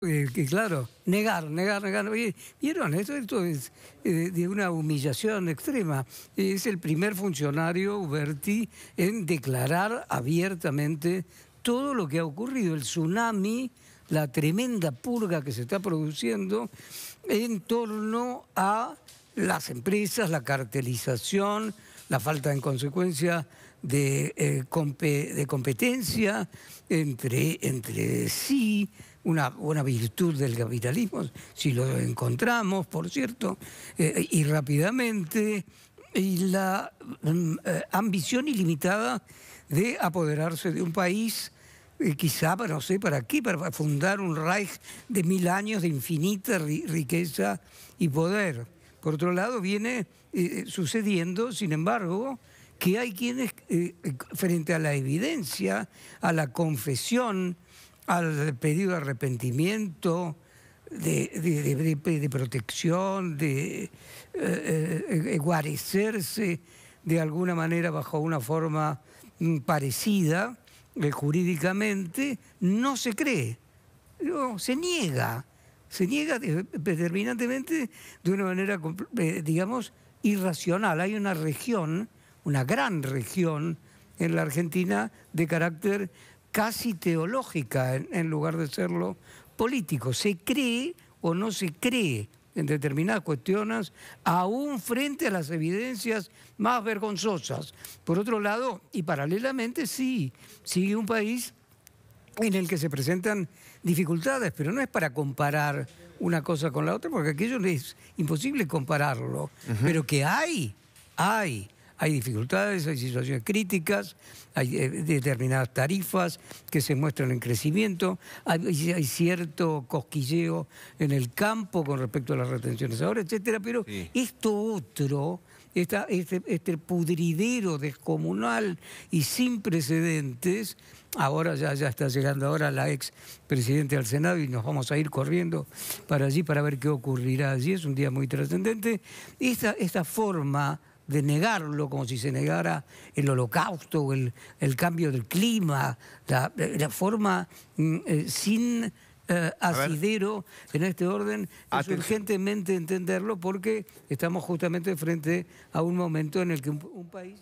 Eh, claro, negar, negar, negar. ¿Vieron? Esto, esto es eh, de una humillación extrema. Es el primer funcionario, Uberti, en declarar abiertamente todo lo que ha ocurrido, el tsunami, la tremenda purga que se está produciendo en torno a las empresas, la cartelización, la falta en consecuencia de, eh, de competencia entre, entre sí una, buena virtud del capitalismo, si lo encontramos, por cierto, eh, y rápidamente, y la mm, eh, ambición ilimitada de apoderarse de un país eh, quizá, no sé para qué, para fundar un Reich de mil años de infinita riqueza y poder. Por otro lado, viene sucediendo, sin embargo, que hay quienes, frente a la evidencia, a la confesión, al pedido de arrepentimiento, de, protección, de eh, eh, guarecerse de alguna manera bajo una forma mm, parecida eh, jurídicamente, no se cree, no, se niega, se niega determinantemente de una manera, digamos, irracional. Hay una región, una gran región en la Argentina de carácter casi teológica en lugar de serlo político. Se cree o no se cree en determinadas cuestiones, aún frente a las evidencias más vergonzosas. Por otro lado, y paralelamente, sí, sigue un país en el que se presentan dificultades, pero no es para comparar una cosa con la otra, porque aquello es imposible compararlo, pero que hay, hay hay dificultades, hay situaciones críticas, hay eh, determinadas tarifas que se muestran en crecimiento, hay, cierto cosquilleo en el campo con respecto a las retenciones ahora, etcétera, pero esto otro, este, este, pudridero descomunal y sin precedentes. Ahora ya, está llegando ahora la ex presidente del Senado y nos vamos a ir corriendo para allí para ver qué ocurrirá allí. Es un día muy trascendente. esta forma de negarlo, como si se negara el holocausto, el, el cambio del clima, la, forma mm, eh, sin eh, asidero en este orden, es urgentemente entenderlo porque estamos justamente frente a un momento en el que un, país...